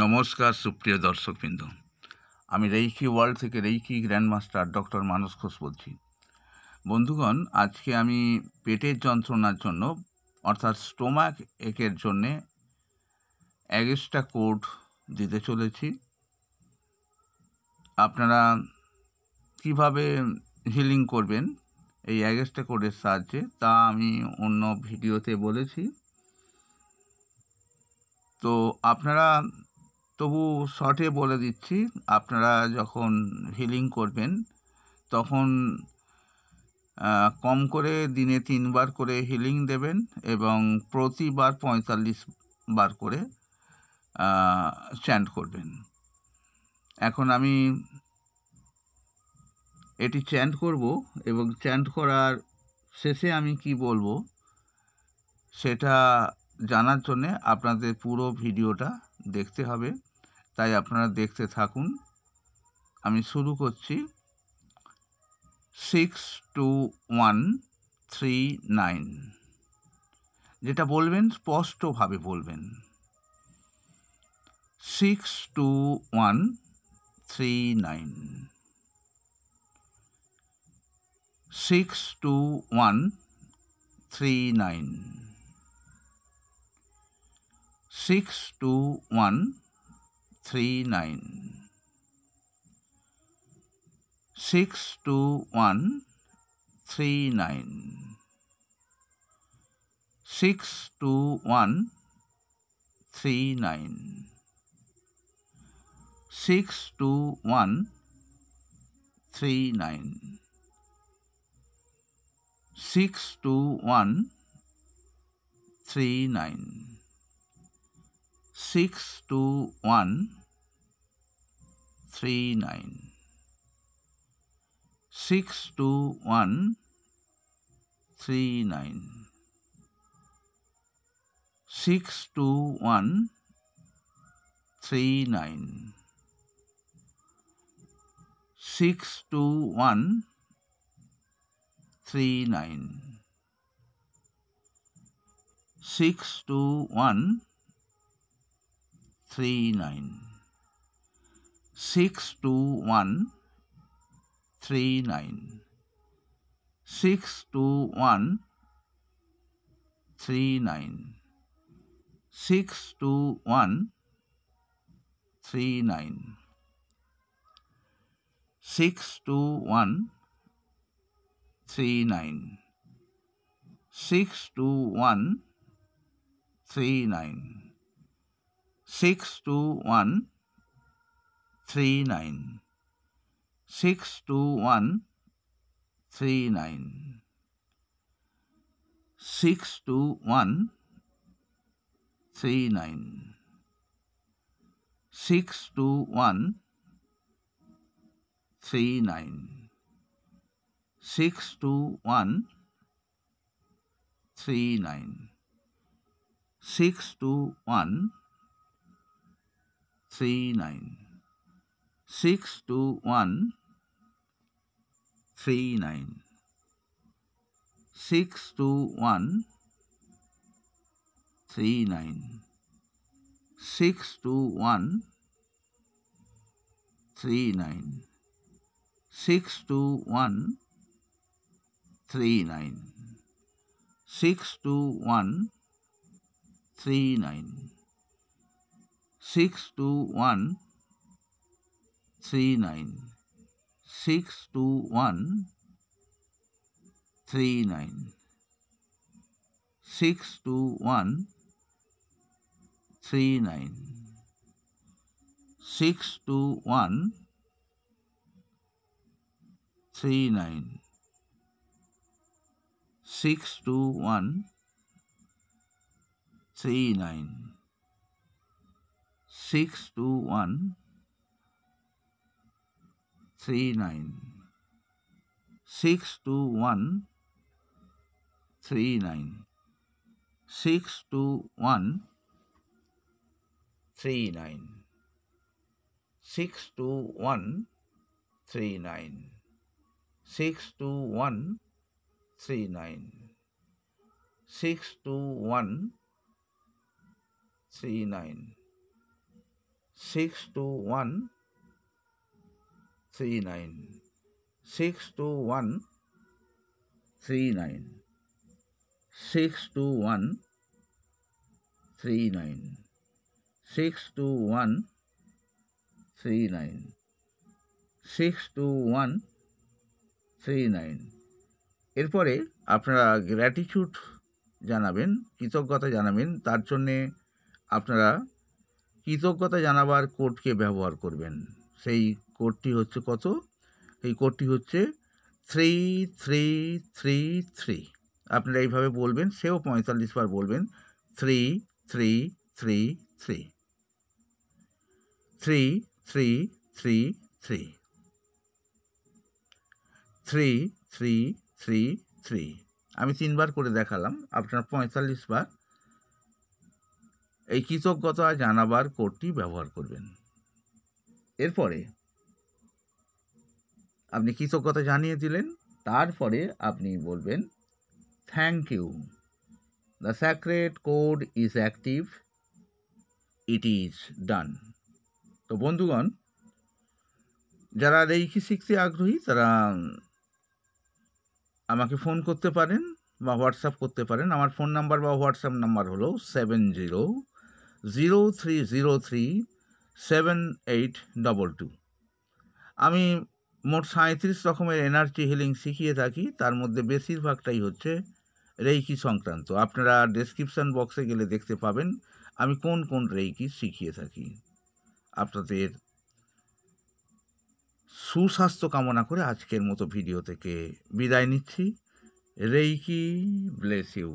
নমস্কার সুপ্রিয় দর্শকবৃন্দ আমি রেইকি ওয়ার্ল্ড থেকে reiki grandmaster doctor Manas Ghosh বলছি বন্ধুগণ আজকে আমি পেটের যন্ত্রণার জন্য অর্থাৎ স্টোমাক একের জন্যে অ্যাগেস্টা কোড দিতে চলেছি আপনারা কিভাবে হিলিং করবেন এই অ্যাগেস্টা কোডের সাহায্যে তা আমি অন্য ভিডিওতে বলেছি তো আপনারা তবু শর্টে বলে দিচ্ছি আপনারা যখন হিলিং করবেন তখন কম করে দিনে তিনবার করে হিলিং দেবেন এবং প্রতিবার পঁয়তাল্লিশ বার করে চ্যান্ট করবেন এখন আমি এটি চ্যান্ট করব এবং চ্যান্ট করার শেষে আমি কি বলবো সেটা জানার জন্যে আপনাদের পুরো ভিডিওটা দেখতে হবে তাই আপনারা দেখতে থাকুন আমি শুরু করছি six two one three nine যেটা বলবেন স্পষ্টভাবে বলবেন six two one three nine six two one three nine six two one three nine six two one three nine six two one three nine six two one three nine six two one three nine six two one three nine six two one three nine six two one three nine six two one three nine six two one three nine six two one three nine six two one three nine six two one three nine six two one three nine six two one three nine six two one three nine six two one three nine six two one three nine six two one three nine six two one three nine six two one three nine six two one three nine six two one three nine six two one three nine six two one three nine six two one three nine six two one three nine six two one three nine six two one three nine six two one three nine six two one three nine six two one three nine six two one three nine six two one three nine six two one three nine six two one three nine six two one three nine six two one three nine six two one three nine six two one three nine six two one three nine six two one three nine এরপরে আপনারা gratitude জানাবেন কৃতজ্ঞতা জানাবেন তার জন্যে আপনারা কৃতজ্ঞতা জানাবার কোডকে ব্যবহার করবেন সেই কোডটি হচ্ছে কত এই কোডটি হচ্ছে থ্রি থ্রি থ্রি থ্রি আপনারা এইভাবে বলবেন সেও পঁয়তাল্লিশ বার বলবেন three three three three three three three three three three three three আমি তিনবার করে দেখালাম আপনার পঁয়তাল্লিশ বার এই কৃতজ্ঞতা জানাবার কোডটি ব্যবহার করবেন এরপরে আপনি কৃতজ্ঞতা জানিয়ে দিলেন তারপরে আপনি বলবেন thank you the sacred code is active it is done তো বন্ধুগণ যারা রেইকি শিখতে আগ্রহী তারা আমাকে ফোন করতে পারেন বা হোয়াটসঅ্যাপ করতে পারেন আমার ফোন নাম্বার বা হোয়াটসঅ্যাপ নাম্বার হলো seven zero zero three zero three seven eight double two আমি মোট সাঁত্রিশ রকমের এনার্জি হিলিং শিখিয়ে থাকি তার মধ্যে বেশিরভাগটাই হচ্ছে রেইকি সংক্রান্ত আপনারা ডেসক্রিপশান বক্সে গেলে দেখতে পাবেন আমি কোন কোন রেইকি শিখিয়ে থাকি আপনাদের সুস্বাস্থ্য কামনা করে আজকের মতো ভিডিও থেকে বিদায় নিচ্ছি রেইকি ব্লেস ইউ